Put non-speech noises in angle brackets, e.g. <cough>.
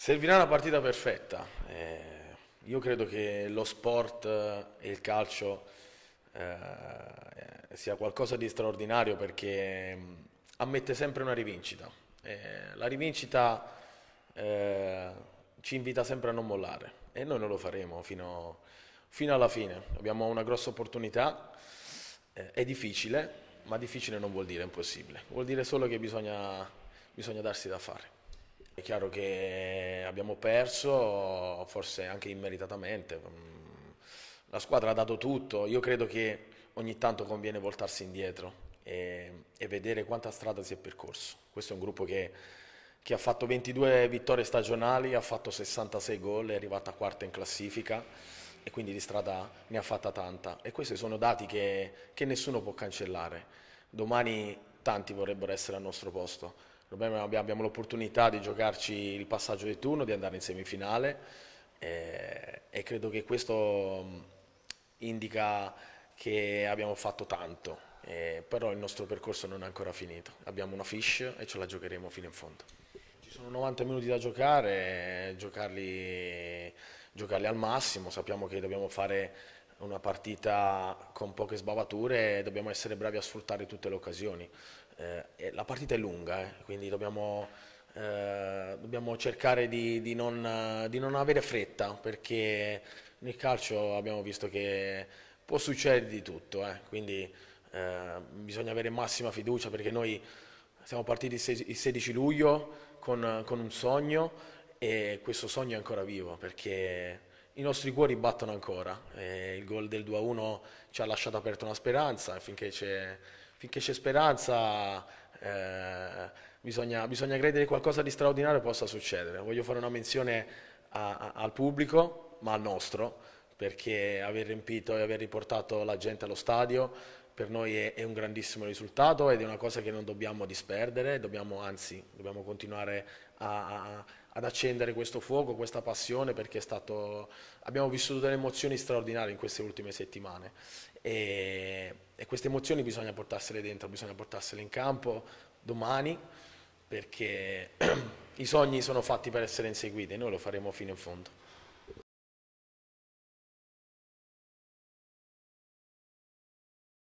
Servirà una partita perfetta. Eh, io credo che lo sport e il calcio eh, sia qualcosa di straordinario perché mm, ammette sempre una rivincita. Eh, la rivincita eh, ci invita sempre a non mollare e noi non lo faremo fino, fino alla fine. Abbiamo una grossa opportunità, eh, è difficile, ma difficile non vuol dire impossibile, vuol dire solo che bisogna, bisogna darsi da fare. È chiaro che abbiamo perso, forse anche immeritatamente. Mm, la squadra ha dato tutto, io credo che ogni tanto conviene voltarsi indietro e, e vedere quanta strada si è percorso. Questo è un gruppo che, che ha fatto 22 vittorie stagionali, ha fatto 66 gol, è arrivata quarta in classifica e quindi di strada ne ha fatta tanta. E questi sono dati che, che nessuno può cancellare. Domani tanti vorrebbero essere al nostro posto abbiamo l'opportunità di giocarci il passaggio di turno, di andare in semifinale eh, e credo che questo mm, indica che abbiamo fatto tanto, eh, però il nostro percorso non è ancora finito, abbiamo una fish e ce la giocheremo fino in fondo. Ci sono 90 minuti da giocare, giocarli, giocarli al massimo, sappiamo che dobbiamo fare una partita con poche sbavature e dobbiamo essere bravi a sfruttare tutte le occasioni. Eh, la partita è lunga, eh, quindi dobbiamo, eh, dobbiamo cercare di, di, non, di, non, avere fretta, perché nel calcio abbiamo visto che può succedere di tutto, eh, quindi eh, bisogna avere massima fiducia perché noi siamo partiti il 16 luglio con, con un sogno e questo sogno è ancora vivo perché i nostri cuori battono ancora. Eh, il gol del 2-1 ci ha lasciato aperta una speranza, finché c'è, speranza eh, bisogna, bisogna, credere che qualcosa di straordinario possa succedere. Voglio fare una menzione a, a, al pubblico, ma al nostro, perché aver riempito e aver riportato la gente allo stadio per noi è, è, un grandissimo risultato ed è una cosa che non dobbiamo disperdere, dobbiamo, anzi dobbiamo continuare a, a, ad accendere questo fuoco, questa passione perché è stato, abbiamo vissuto delle emozioni straordinarie in queste ultime settimane e, e queste emozioni bisogna portarsele dentro, bisogna portarsele in campo domani perché <clears throat> i sogni sono fatti per essere inseguiti e noi lo faremo fino in fondo.